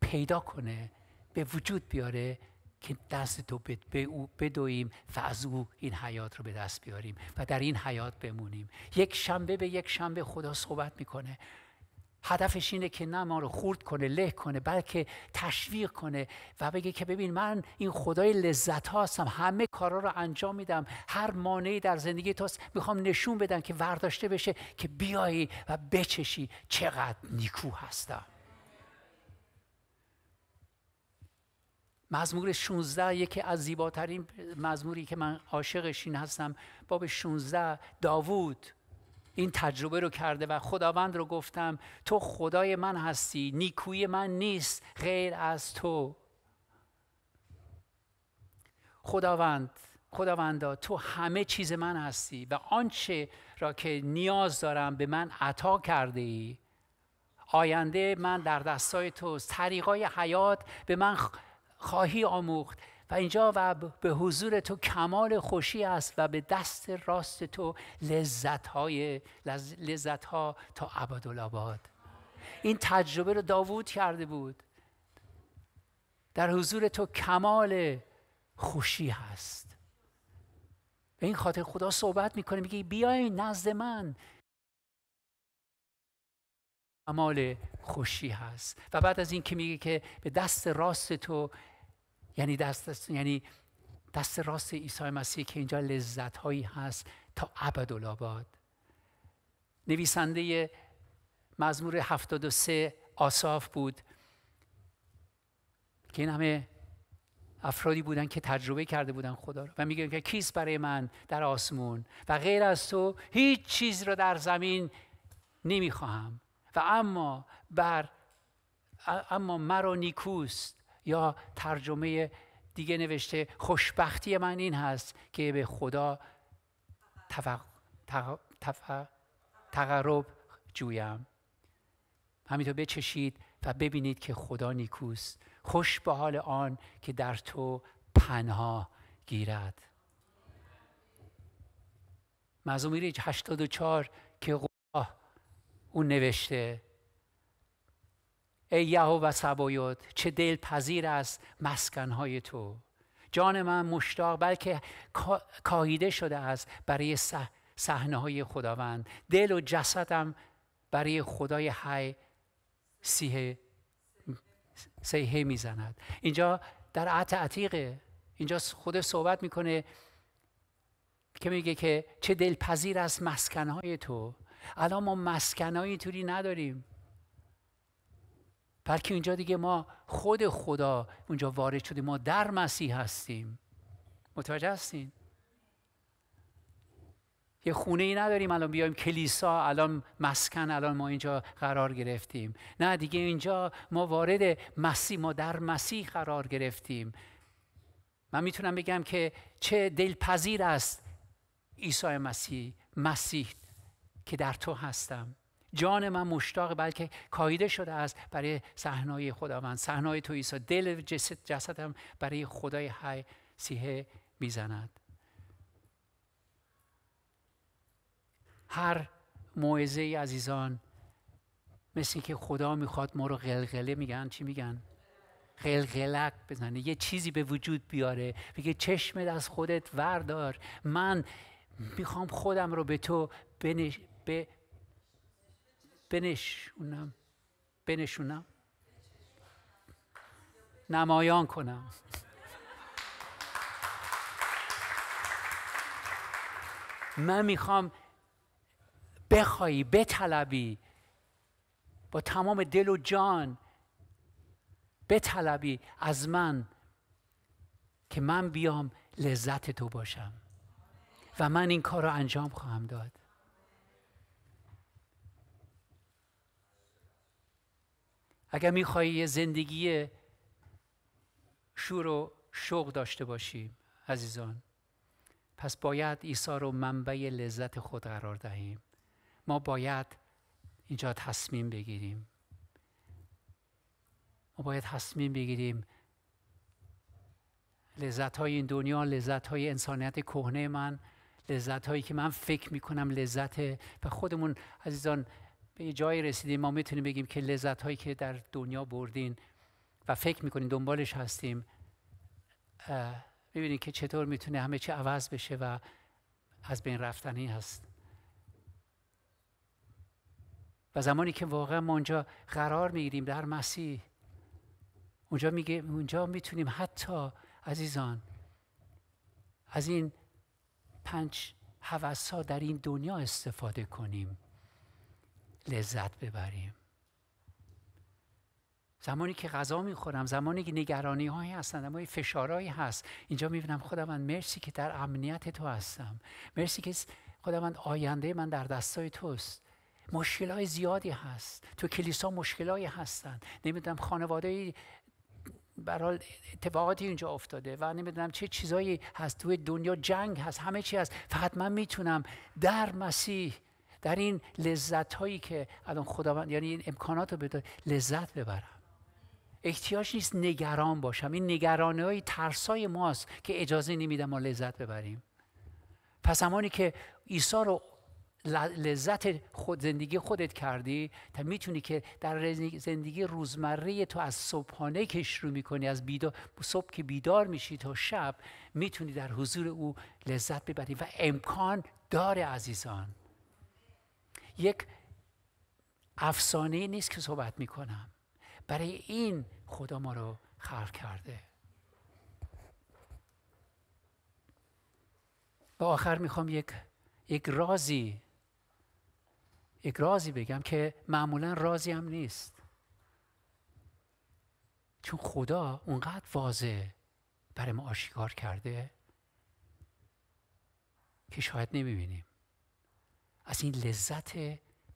Speaker 1: پیدا کنه به وجود بیاره که دست تو به او بدویم و از او این حیات رو به دست بیاریم و در این حیات بمونیم یک شنبه به یک شنبه خدا صحبت میکنه هدفش اینه که نه ما رو خورد کنه له کنه بلکه تشویق کنه و بگه که ببین من این خدای لذت هستم همه کارا رو انجام میدم هر مانعی در زندگی توست میخوام نشون بدم که ورداشته بشه که بیایی و بچشی چقدر نیکو هستم مزمور 16 یکی از زیباترین مزموری که من عاشقش این هستم باب 16 داوود این تجربه رو کرده و خداوند رو گفتم تو خدای من هستی نیکوی من نیست غیر از تو خداوند خداوندا تو همه چیز من هستی و آنچه را که نیاز دارم به من عطا کرده ای آینده من در دستای توست طریقای حیات به من خواهی آموخت و اینجا و به حضور تو کمال خوشی است و به دست راست تو لذت های لذت ها تا عبدالعباد این تجربه رو داوود کرده بود در حضور تو کمال خوشی هست به این خاطر خدا صحبت میکنه میگه بیای نزد من کمال خوشی هست و بعد از این که میگه که به دست راست تو یعنی دست, یعنی دست راست عیسی مسیح که اینجا لذت هایی هست تا ابدالآباد نویسنده مزمور 73 آساف بود که این همه افرادی بودن که تجربه کرده بودن خدا رو و میگن که کیست برای من در آسمون و غیر از تو هیچ چیز رو در زمین نمیخواهم و اما بر اما مرا نیکوست یا ترجمه دیگه نوشته خوشبختی من این هست که به خدا تقرب جویم همینطور بچشید و ببینید که خدا نیکوست خوش به حال آن که در تو پنها گیرد مزمور 84 که قرآن اون نوشته ای و سبایود چه دلپذیر است مسکنهای تو جان من مشتاق بلکه کاهیده شده است برای صحنه های خداوند دل و جسدم برای خدای حی سیه میزند اینجا در عهد عتیقه اینجا خود صحبت میکنه که میگه که چه دلپذیر از مسکنهای تو الان ما مسکنهایی توری نداریم بلکه اینجا دیگه ما خود خدا اونجا وارد شده. ما در مسیح هستیم متوجه هستین یه خونه ای نداریم الان بیایم کلیسا الان مسکن الان ما اینجا قرار گرفتیم نه دیگه اینجا ما وارد مسیح ما در مسیح قرار گرفتیم من میتونم بگم که چه دلپذیر است عیسی مسیح مسیح که در تو هستم جان من مشتاق بلکه کایده شده است برای صحنای خداوند صحنای تو عیسی دل جسد جسدم برای خدای حی سیه میزند هر موعظه ای عزیزان مثل که خدا میخواد ما رو قلقله میگن چی میگن قلقلک بزنه یه چیزی به وجود بیاره بگه چشمت از خودت وردار من میخوام خودم رو به تو بنش... به بنش اونم بنشونم نمایان کنم من میخوام بخوایی بطلبی با تمام دل و جان بطلبی از من که من بیام لذت تو باشم و من این کار رو انجام خواهم داد اگر میخوایی یه زندگی شور و شوق داشته باشیم عزیزان پس باید عیسی رو منبع لذت خود قرار دهیم ما باید اینجا تصمیم بگیریم ما باید تصمیم بگیریم لذت های این دنیا لذت های انسانیت کهنه من لذت هایی که من فکر می کنم لذت و خودمون عزیزان به یه جایی رسیدیم ما میتونیم بگیم که لذت هایی که در دنیا بردین و فکر میکنین دنبالش هستیم ببینید که چطور میتونه همه چی عوض بشه و از بین رفتنی هست و زمانی که واقعا ما اونجا قرار میگیریم در مسیح اونجا میگه اونجا میتونیم حتی عزیزان از این پنج هوسا در این دنیا استفاده کنیم لذت ببریم زمانی که غذا میخورم زمانی که نگرانی هایی هستن اما فشارهایی هست اینجا میبینم خداوند مرسی که در امنیت تو هستم مرسی که خداوند آینده من در دستای توست مشکل های زیادی هست تو کلیسا مشکل هایی هستن نمیدونم خانواده برحال اتفاقاتی اینجا افتاده و نمیدونم چه چیزایی هست توی دنیا جنگ هست همه چی هست فقط من میتونم در مسیح در این لذت هایی که الان خداوند یعنی این امکانات رو بده لذت ببرم احتیاج نیست نگران باشم این نگرانه های ترسای ماست که اجازه نمیدم ما لذت ببریم پس زمانی که عیسی رو لذت خود زندگی خودت کردی تا میتونی که در زندگی روزمره تو از صبحانه که شروع میکنی از بیدار صبح که بیدار میشی تا شب میتونی در حضور او لذت ببری و امکان داره عزیزان یک افسانه نیست که صحبت میکنم برای این خدا ما رو خلق کرده و آخر میخوام یک یک رازی یک رازی بگم که معمولا رازی هم نیست چون خدا اونقدر واضح برای ما آشکار کرده که شاید نمیبینیم از این لذت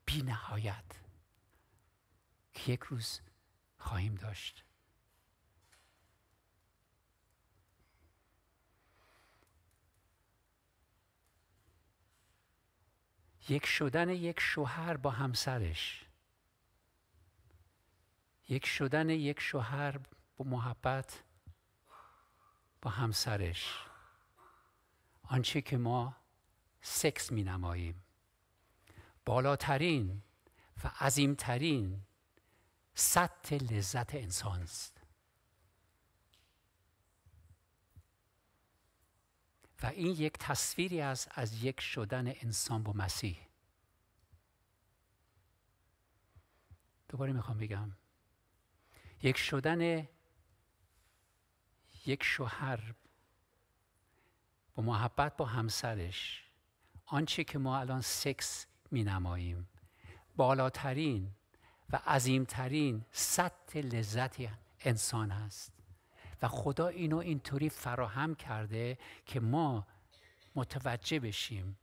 Speaker 1: بی نهایت که یک روز خواهیم داشت یک شدن یک شوهر با همسرش یک شدن یک شوهر با محبت با همسرش آنچه که ما سکس می بالاترین و عظیمترین سطح لذت انسان است و این یک تصویری است از یک شدن انسان با مسیح دوباره میخوام بگم یک شدن یک شوهر با محبت با همسرش آنچه که ما الان سکس می نماییم بالاترین و عظیمترین سطح لذت انسان هست و خدا اینو اینطوری فراهم کرده که ما متوجه بشیم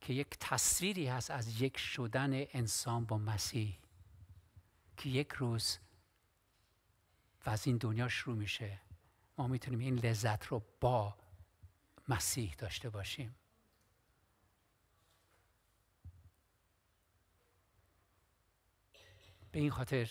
Speaker 1: که یک تصویری هست از یک شدن انسان با مسیح که یک روز و از این دنیا شروع میشه ما میتونیم این لذت رو با مسیح داشته باشیم به این خاطر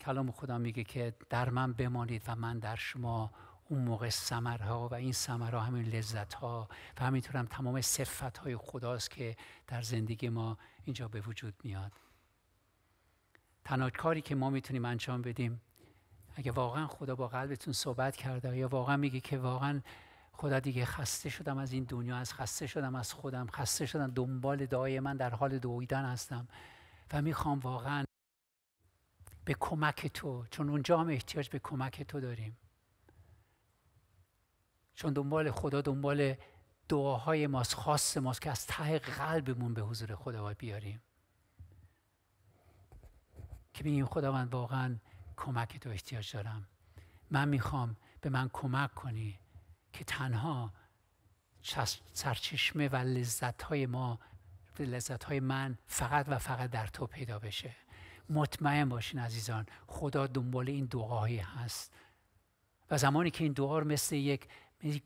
Speaker 1: کلام خدا میگه که در من بمانید و من در شما اون موقع سمرها و این سمرها همین لذت ها و همینطور هم تمام صفت های خداست که در زندگی ما اینجا به وجود میاد تنها کاری که ما میتونیم انجام بدیم اگه واقعا خدا با قلبتون صحبت کرده یا واقعا میگه که واقعا خدا دیگه خسته شدم از این دنیا از خسته شدم از خودم خسته شدم دنبال دعای من در حال دویدن هستم و میخوام واقعا به کمک تو چون اونجا هم احتیاج به کمک تو داریم چون دنبال خدا دنبال دعاهای ماست خاص ماست که از ته قلبمون به حضور خدا بیاریم که بگیم خداوند واقعا کمک تو احتیاج دارم من میخوام به من کمک کنی که تنها سرچشمه و لذت ما لذت های من فقط و فقط در تو پیدا بشه مطمئن باشین عزیزان خدا دنبال این دعایی هست و زمانی که این دعا رو مثل یک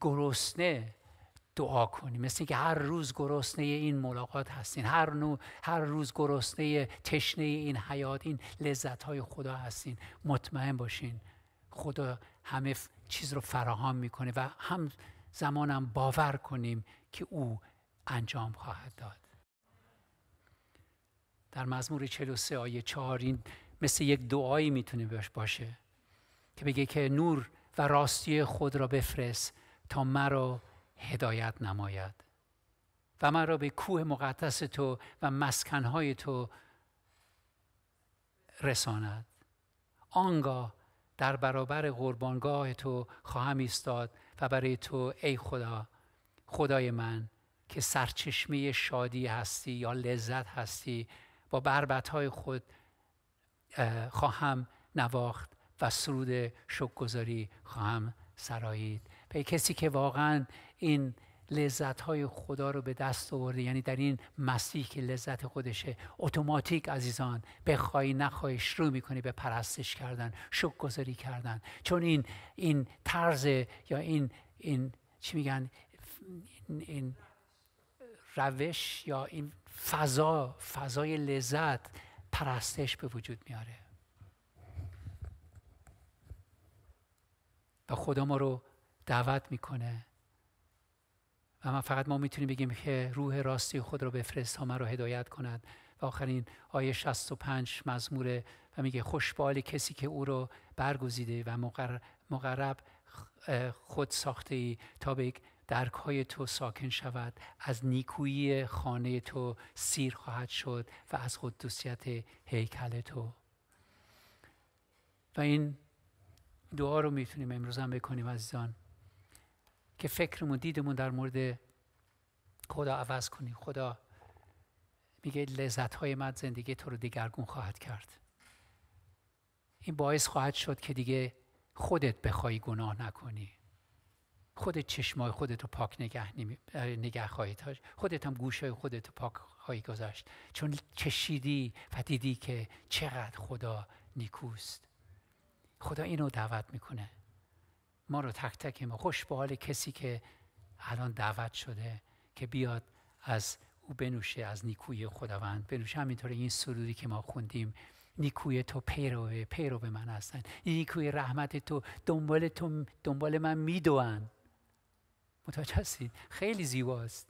Speaker 1: گرسنه دعا کنیم مثل اینکه هر روز گرسنه این ملاقات هستین هر نوع هر روز گرسنه تشنه این حیات این لذت های خدا هستین مطمئن باشین خدا همه چیز رو فراهم میکنه و هم زمانم باور کنیم که او انجام خواهد داد در مزمور 43 آیه 4 این مثل یک دعایی میتونه باشه که بگه که نور و راستی خود را بفرست تا مرا هدایت نماید و مرا به کوه مقدس تو و مسکنهای تو رساند آنگاه در برابر قربانگاه تو خواهم ایستاد و برای تو ای خدا خدای من که سرچشمه شادی هستی یا لذت هستی با بربت های خود خواهم نواخت و سرود گذاری خواهم سرایید به کسی که واقعا این لذت های خدا رو به دست آورده یعنی در این مسیح که لذت خودشه اتوماتیک عزیزان بخوای نخوای شروع میکنی به پرستش کردن شک گذاری کردن چون این این طرز یا این این چی میگن این روش یا این فضا فضای لذت پرستش به وجود میاره و خدا ما رو دعوت میکنه و فقط ما میتونیم بگیم که روح راستی خود رو بفرست تا من رو هدایت کند و آخرین آیه 65 مزموره و میگه خوشبال کسی که او رو برگزیده و مقرب خود ساخته ای تا به های تو ساکن شود از نیکویی خانه تو سیر خواهد شد و از قدوسیت هیکل تو و این دعا رو میتونیم امروز هم بکنیم عزیزان که فکرمون دیدمون در مورد خدا عوض کنیم خدا میگه لذت های من زندگی تو رو دیگرگون خواهد کرد این باعث خواهد شد که دیگه خودت بخوای گناه نکنی خود چشمای خودت رو پاک نگه, نمی... نگه خواهی داشت خودت هم گوشای خودت رو پاک خواهی گذاشت چون چشیدی و دیدی که چقدر خدا نیکوست خدا اینو دعوت میکنه ما رو تک تک ما خوش به حال کسی که الان دعوت شده که بیاد از او بنوشه از نیکوی خداوند بنوشه همینطور این سرودی که ما خوندیم نیکوی تو پیروه پیرو به من هستن نیکوی رحمت تو دنبال تو دنبال من میدوند متوجه هستید خیلی زیباست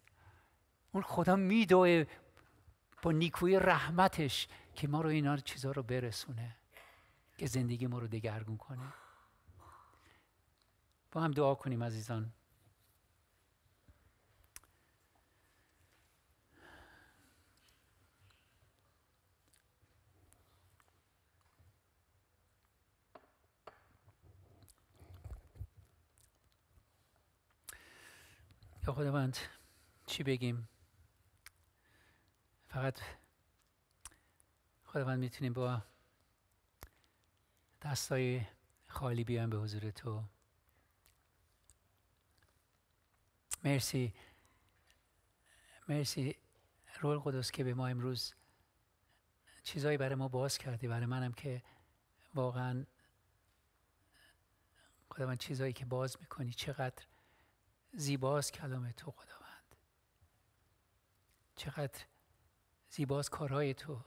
Speaker 1: اون خدا میدوه با نیکوی رحمتش که ما رو اینا چیزها رو برسونه که زندگی ما رو دگرگون کنه با هم دعا کنیم عزیزان یا خداوند چی بگیم فقط خداوند میتونیم با دستای خالی بیایم به حضور تو مرسی مرسی رول قدس که به ما امروز چیزایی برای ما باز کردی برای منم که واقعا خداوند چیزایی که باز میکنی چقدر زیباست کلام تو خداوند چقدر زیباست کارهای تو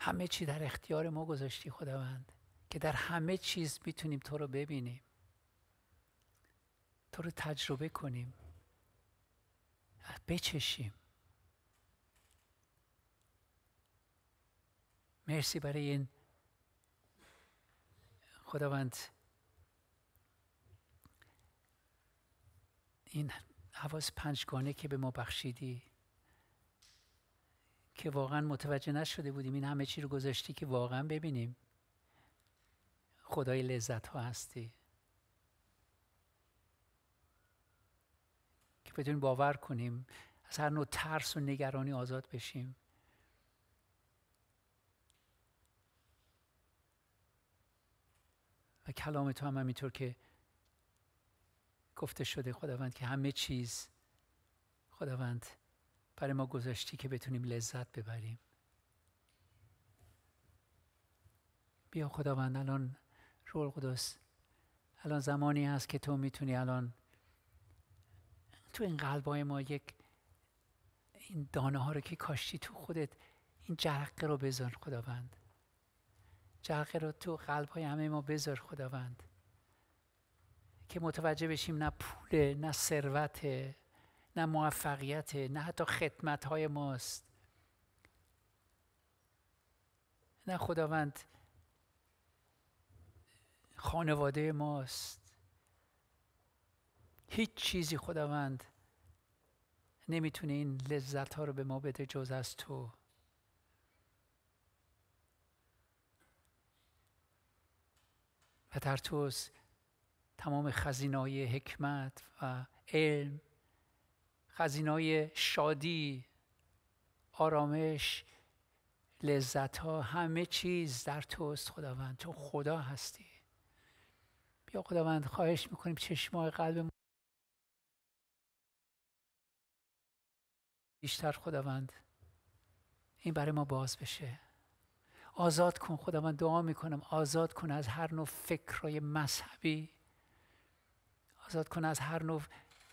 Speaker 1: همه چی در اختیار ما گذاشتی خداوند که در همه چیز میتونیم تو رو ببینیم تو رو تجربه کنیم بچشیم مرسی برای این خداوند این حواس پنجگانه که به ما بخشیدی که واقعا متوجه نشده بودیم این همه چی رو گذاشتی که واقعا ببینیم خدای لذت ها هستی که بتونیم باور کنیم از هر نوع ترس و نگرانی آزاد بشیم و کلام تو هم همینطور که گفته شده خداوند که همه چیز خداوند برای ما گذاشتی که بتونیم لذت ببریم بیا خداوند الان روح القدس، الان زمانی هست که تو میتونی الان تو این قلبای ما یک این دانه ها رو که کاشتی تو خودت این جرقه رو بذار خداوند جرقه رو تو قلبای همه ما بذار خداوند که متوجه بشیم نه پول نه ثروت نه موفقیت نه حتی خدمت های ماست نه خداوند خانواده ماست هیچ چیزی خداوند نمیتونه این لذت ها رو به ما بده جز از تو و در توست تمام خزینای حکمت و علم خزینای شادی آرامش لذت ها همه چیز در توست خداوند تو خدا هستی بیا خداوند خواهش میکنیم چشمای قلب بیشتر خداوند این برای ما باز بشه آزاد کن خداوند دعا میکنم آزاد کن از هر نوع فکرهای مذهبی آزاد کنه از هر نوع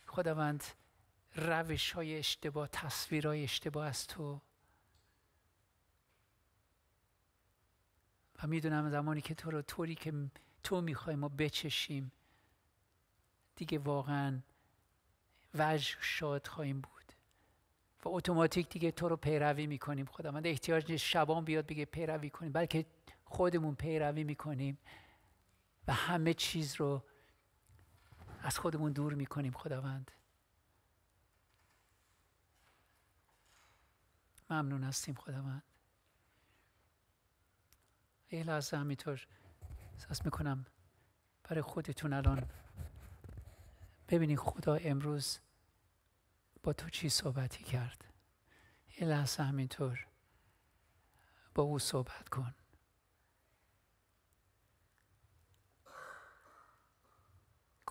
Speaker 1: خداوند روش های اشتباه تصویر های اشتباه از تو و میدونم زمانی که تو رو طوری که تو میخوای ما بچشیم دیگه واقعا وجه شاد خواهیم بود و اتوماتیک دیگه تو رو پیروی میکنیم خداوند احتیاج نیست شبان بیاد بگه پیروی کنیم بلکه خودمون پیروی میکنیم و همه چیز رو از خودمون دور میکنیم خداوند ممنون هستیم خداوند یه لحظه همینطور احساس میکنم برای خودتون الان ببینید خدا امروز با تو چی صحبتی کرد یه لحظه همینطور با او صحبت کن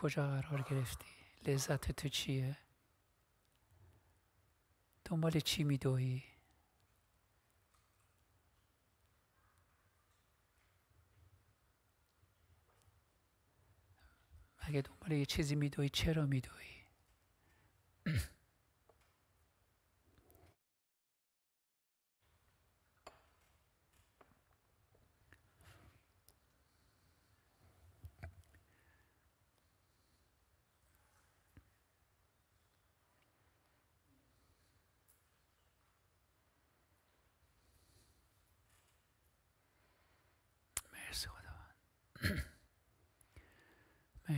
Speaker 1: کجا قرار گرفتی لذت تو چیه دنبال چی میدوی اگه دنبال یه چیزی میدوی چرا میدوی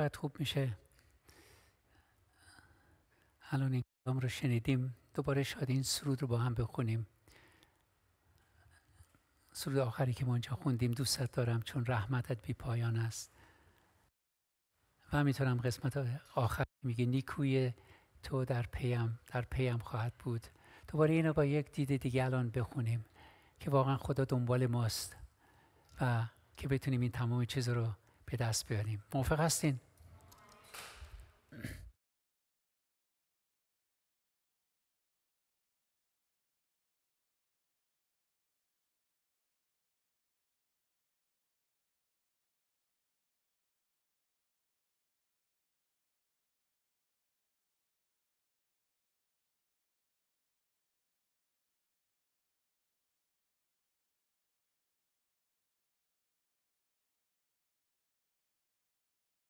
Speaker 1: شاید خوب میشه الان این کلام رو شنیدیم دوباره شاید این سرود رو با هم بخونیم سرود آخری که ما اینجا خوندیم دوستت دارم چون رحمتت بی پایان است و میتونم قسمت آخر میگه نیکوی تو در پیم در پیم خواهد بود دوباره اینو با یک دید دیگه الان بخونیم که واقعا خدا دنبال ماست و که بتونیم این تمام چیز رو به دست بیاریم موفق هستین؟